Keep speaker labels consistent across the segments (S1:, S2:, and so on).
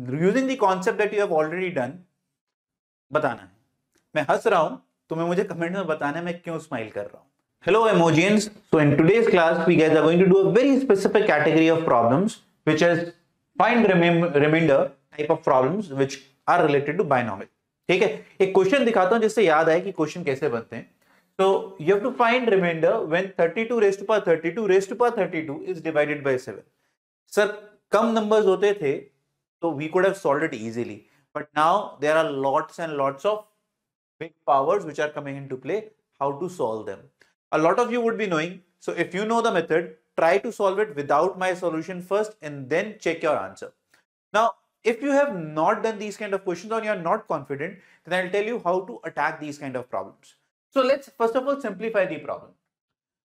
S1: Using the concept that you have already done बताना है मैं हंस रहा हूं तुम्हें मुझे कमेंट में बताना है मैं क्यों स्माइल कर रहा हूं हेलो इमोजियंस so in today's class we guys are going to do a very specific category of problems which is find remainder type of problems which are related to binomial ठीक है एक क्वेश्चन दिखाता हूं जिससे याद आए कि क्वेश्चन कैसे बनते हैं so you have to find remainder when 32 raised to power 32 raised to power 32 is divided by 7 sir कम नंबर्स होते थे So we could have solved it easily. But now there are lots and lots of big powers which are coming into play, how to solve them. A lot of you would be knowing. So if you know the method, try to solve it without my solution first and then check your answer. Now, if you have not done these kind of questions or you're not confident, then I'll tell you how to attack these kind of problems. So let's first of all simplify the problem.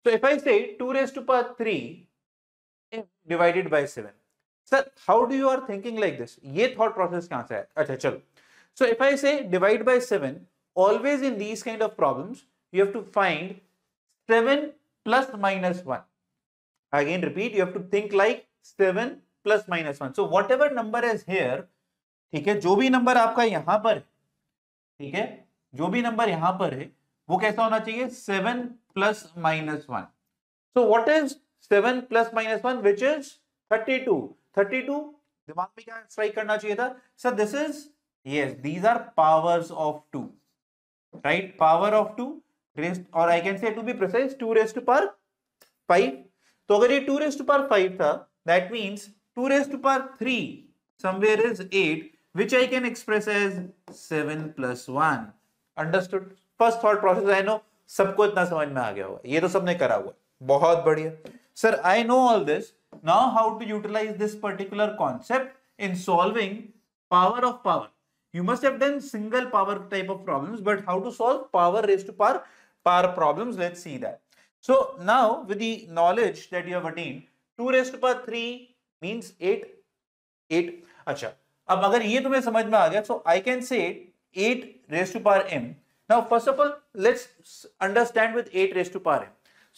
S1: So if I say 2 raised to power 3 divided by 7. Sir how do you are thinking like this ये thought process कहां से है अच्छा चलो so if I say divide by seven always in these kind of problems you have to find 7 plus minus 1. Again, repeat, you have to think like 7 plus minus 1. So, whatever number is here, ठीक है जो भी number आपका यहां पर है ठीक है जो भी नंबर यहां पर है वो कैसा होना चाहिए seven plus minus one so what is seven plus minus one which is thirty two thirty two दिमाग में क्या स्ट्राइक करना चाहिए था sir this is yes these are powers of two right power of two raised और I can say to be precise two raised power five तो अगर ये टू रेस्ट पर फाइव था that means two raised power three somewhere is eight which I can express as seven plus one understood first thought process I know सबको इतना समझ में आ गया होगा ये तो सबने करा हुआ बहुत बढ़िया sir I know all this Now how to utilize this particular concept in solving power of power. You must have done single power type of problems, but how to solve power raised to power, power problems, let's see that. So now with the knowledge that you have attained, 2 raised to power 3 means 8, 8. Achha. अब अगर ये तुम्हें समझ में आ गया so I can say 8 raised to power m. Now, first of all, let's understand with 8 raised to power m.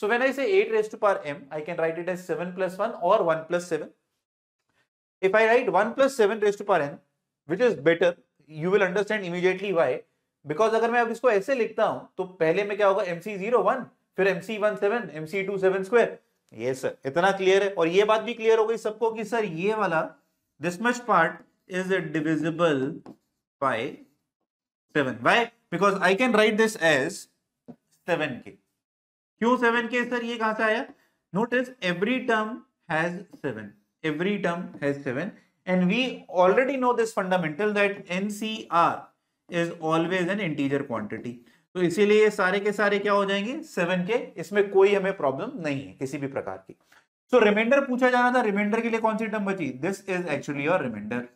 S1: So when I say 8 raised to power m, I can write it as 7 plus 1 or 1 plus 7. If I write 1 plus 7 raised to power n, which is better, you will understand immediately why. Because अगर मैं अब इसको ऐसे लिखता हूं तो पहले में क्या होगा एम सी जीरो वन फिर M C one seven M C two seven square ये सर इतना क्लियर है और ये बात भी क्लियर हो गई सबको कि सर ये वाला this much part is divisible by seven by because I can write this as seven K क्यों सेवन के सर ये कहां से आया notice every term has seven every term has seven and we already know this fundamental that N C R is always an integer quantity तो इसीलिए ये सारे के सारे क्या हो जाएंगे सेवन के इसमें कोई हमें प्रॉब्लम नहीं है किसी भी प्रकार की सो so, रिमाइंडर पूछा जाना था रिमाइंडर के लिए कौन सी टर्म बची this is actually your remainder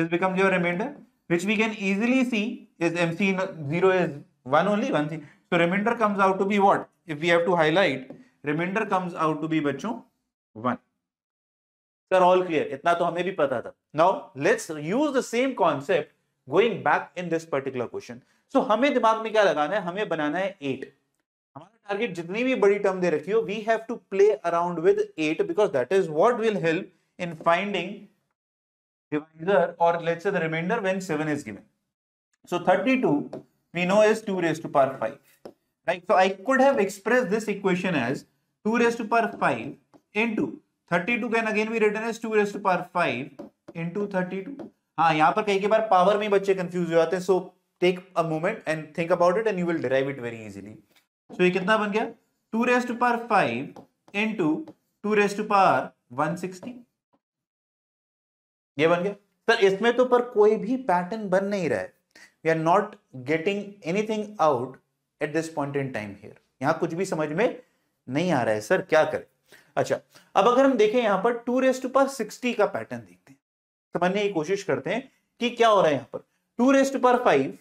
S1: this becomes your remainder which we can easily see is M C zero is one only one C तो remainder comes out to be what if we have to highlight remainder comes out to be बच्चों one sir all clear इतना तो हमें भी पता था now let's use the same concept going back in this particular question so हमें दिमाग में क्या लगाना है हमें बनाना है एट हमारा टारगेट जितनी भी बड़ी टर्म दे रखी हो we have to play around with eight because that is what will help in finding divisor or let's say the remainder when 7 is given so 32 we know is 2 raised to power 5 right? So I could have expressed this equation as 2 raised to power 5 into 32 can again be written as 2 raised to power 5 into 32. हाँ यहाँ पर कई के बार power में बच्चे confuse हो जाते हैं so take a moment and think about it and you will derive it very easily so ये कितना बन गया two raise to power five into two raise to power one sixty ये बन गया सर इसमें तो पर कोई भी पैटर्न बन नहीं रहा है we are not getting anything out at this point in time here यहां कुछ भी समझ में नहीं आ रहा है सर क्या करें अच्छा अब अगर हम देखें यहां पर two raise to power sixty का पैटर्न देखते हैं समझने की कोशिश करते हैं कि क्या हो रहा है यहां पर two raise to power five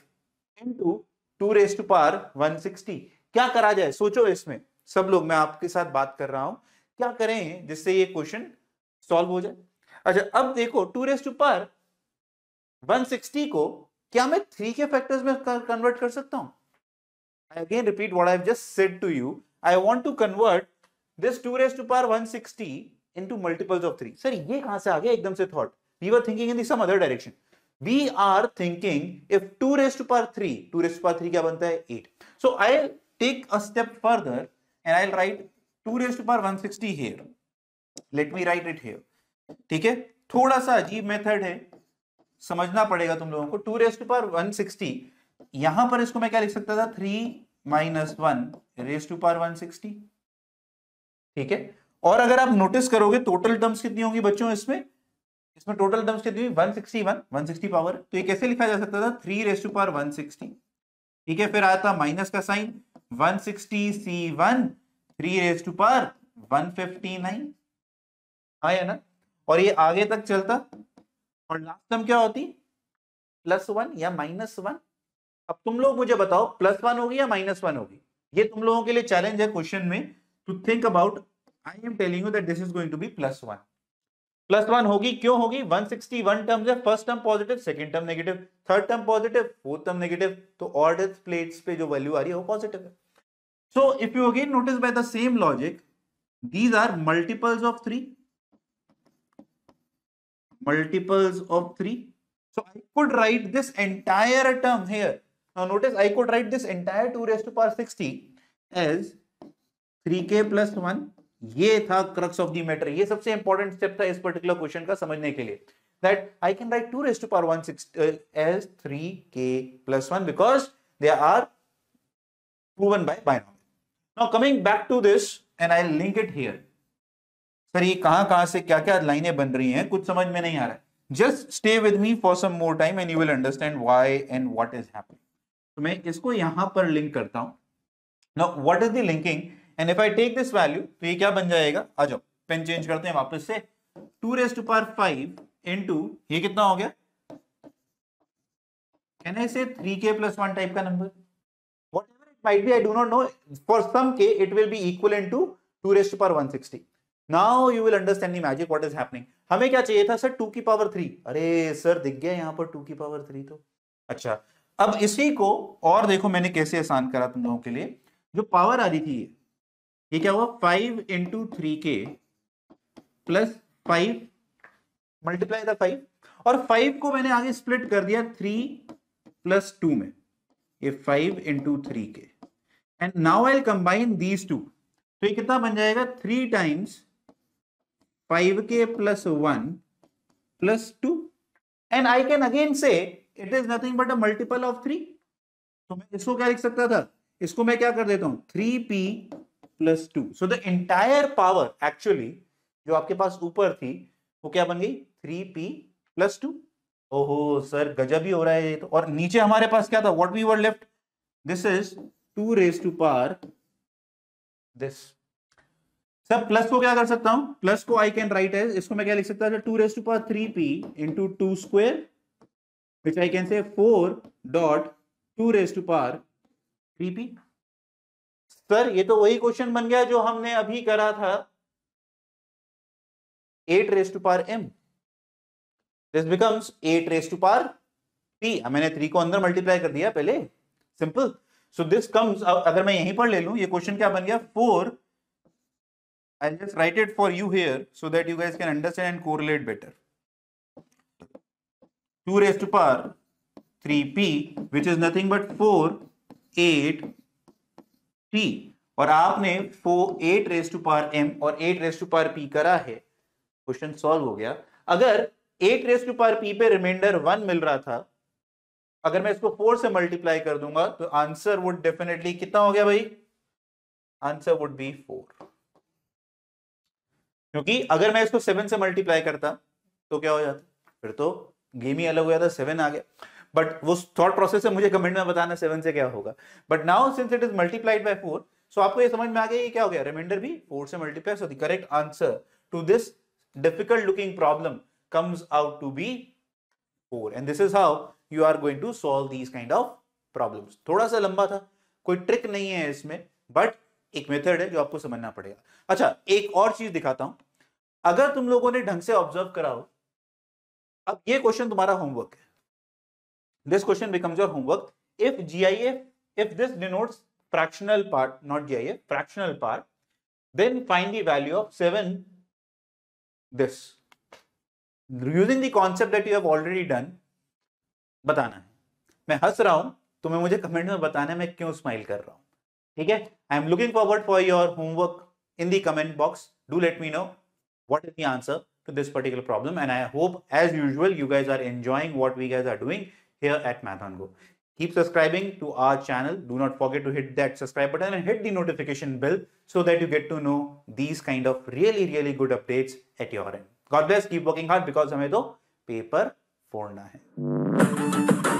S1: into two raise to power one sixty क्या करा जाए सोचो इसमें सब लोग मैं आपके साथ बात कर रहा हूं क्या करें जिससे ये क्वेश्चन सॉल्व हो जाए अच्छा अब देखो two raise to power one sixty को क्या मैं थ्री के फैक्टर्स में कन्वर्ट कर सकता हूं I again repeat what I have just said to you. I want to convert this 2 raised to power 160 into multiples of 3. Sir, ये कहाँ से आ गया एकदम से thought? We were thinking in the some other direction. We are thinking if 2 raised to power 3, 2 raised to power 3 क्या बनता है? 8. So I'll take a step further and I'll write 2 raised to power 160 here. Let me write it here. ठीक है थोड़ा सा अजीब method है समझना पड़ेगा तुम लोगों को टू रेस्ट पर 160 यहां पर इसको मैं क्या लिख सकता था three minus one raise to power one sixty ठीक है और अगर आप नोटिस करोगे टोटल टर्म्स कितनी होंगी बच्चों इसमें इसमें टोटल टर्म्स कितनी हुई वन सिक्सटी पावर तो ये कैसे लिखा जा सकता था three raise to power one sixty ठीक है फिर आया था माइनस का sign one sixty C one three raise to power one fifty nine आया ना और ये आगे तक चलता और लास्ट टर्म क्या होती प्लस वन या माइनस वन अब तुम लोग मुझे बताओ प्लस वन होगी या माइनस वन होगी ये तुम लोगों के लिए चैलेंज है क्वेश्चन में to think about I am telling you that this is going to be plus one plus one होगी क्यों होगी 161 टर्म्स है first term positive second term negative third term positive fourth term negative तो ऑर्डर places पे जो value आ रही है वो पॉजिटिव है so if you again notice by the same logic these are multiples of three multiples of three so I could write this entire term here Now notice I could write this entire 2 raised to power 60 as 3k plus 1. Ye tha crux of the matter. Ye sabse important step tha is particular question ka samajhne ke liye. That I can write 2 raised to power 160 uh, as 3k plus 1 because they are proven by binomial. Now coming back to this and I'll link it here. Sir, ye kaha kaha se kya kya line ban rahi hai? Kuch samajh mein nahi aara. Just stay with me for some more time and you will understand why and what is happening. तो मैं इसको यहां पर link करता हूं now what is the linking and if I take this value तो ये क्या बन जाएगा आ जाओ पेन चेंज करते हैं वापस से two raise to power five into ये कितना हो गया can I say three K plus one type का number whatever it might be I do not know for some K it will be equal in to two raised to power one sixty now you will understand magic what is happening हमें क्या चाहिए था sir two की power three अरे sir दिख गया यहाँ पर टू की पावर थ्री तो अच्छा अब इसी को और देखो मैंने कैसे आसान करा तुम लोगों के लिए जो पावर आ रही थी ये ये क्या हुआ five into three K plus five multiply था फाइव और फाइव को मैंने आगे स्प्लिट कर दिया थ्री प्लस टू में ये five into three K and now I combine these two तो ये कितना बन जाएगा three times five K plus one plus two and I can again say it is nothing but a multiple of three तो मैं इसको क्या लिख सकता था इसको मैं क्या कर देता हूं three P plus two so the entire power actually जो आपके पास ऊपर थी वो क्या बन गई थ्री पी प्लस टू ओहो सर गजब ही हो रहा है ये तो और नीचे हमारे पास क्या था what we were left this is two raise to power this sir plus को क्या कर सकता हूं प्लस को आई कैन राइट है इसको मैं क्या लिख सकता था two raise to power three P into two square which I can say 4 dot 2 raised to power 3p. Sir ये तो वही क्वेश्चन बन गया जो हमने अभी करा था 8 raised to power m. This becomes 8 raised to power p. मैंने 3 को अंदर मल्टीप्लाई कर दिया पहले सिंपल सो दिस कम्स अगर मैं यहीं पर ले लूं ये क्वेश्चन क्या बन गया 4 I'll just write it for you here so that you guys can understand and correlate better. 2 raised to power 3p which is nothing but 4 8t और आपने 4 8 रेस टू पावर m और 8 रेस टू पावर p करा है question solve हो गया अगर 8 raise to power p पे remainder 1 मिल रहा था अगर मैं इसको 4 से मल्टीप्लाई कर दूंगा तो आंसर वुड डेफिनेटली कितना हो गया भाई आंसर वुड बी 4 क्योंकि अगर मैं इसको सेवन से मल्टीप्लाई करता तो क्या हो जाता फिर तो गेम ही अलग हो गया था सेवन आ गया बट वो थॉट प्रोसेस है मुझे कमेंट में बताना सेवन से क्या होगा but now since it is multiplied by four so आपको ये समझ में आ गया ये क्या हो गया रिमाइंडर भी फोर से multiply so the correct answer to this difficult looking problem comes out to be four and this is how you are going to solve these kind of problem थोड़ा सा लंबा था कोई ट्रिक नहीं है इसमें बट एक मेथड है जो आपको समझना पड़ेगा अच्छा एक और चीज दिखाता हूं अगर तुम लोगों ने ढंग से ऑब्जर्व करा हो अब ये क्वेश्चन तुम्हारा होमवर्क है this question becomes your homework if GIF, if this denotes fractional part, not GIF, fractional part then find the value of seven this using the concept that you have already done बताना है मैं हंस रहा हूं तुम्हें मुझे comment में बताना मैं क्यों स्माइल कर रहा हूं ठीक है I am looking forward for your homework in the comment box do let me know what is the answer to this particular problem and I hope as usual you guys are enjoying what we guys are doing here at Math on Go. Keep subscribing to our channel. Do not forget to hit that subscribe button and hit the notification bell so that you get to know these kind of really really good updates at your end. God bless. Keep working hard because हमें तो paper फोड़ना है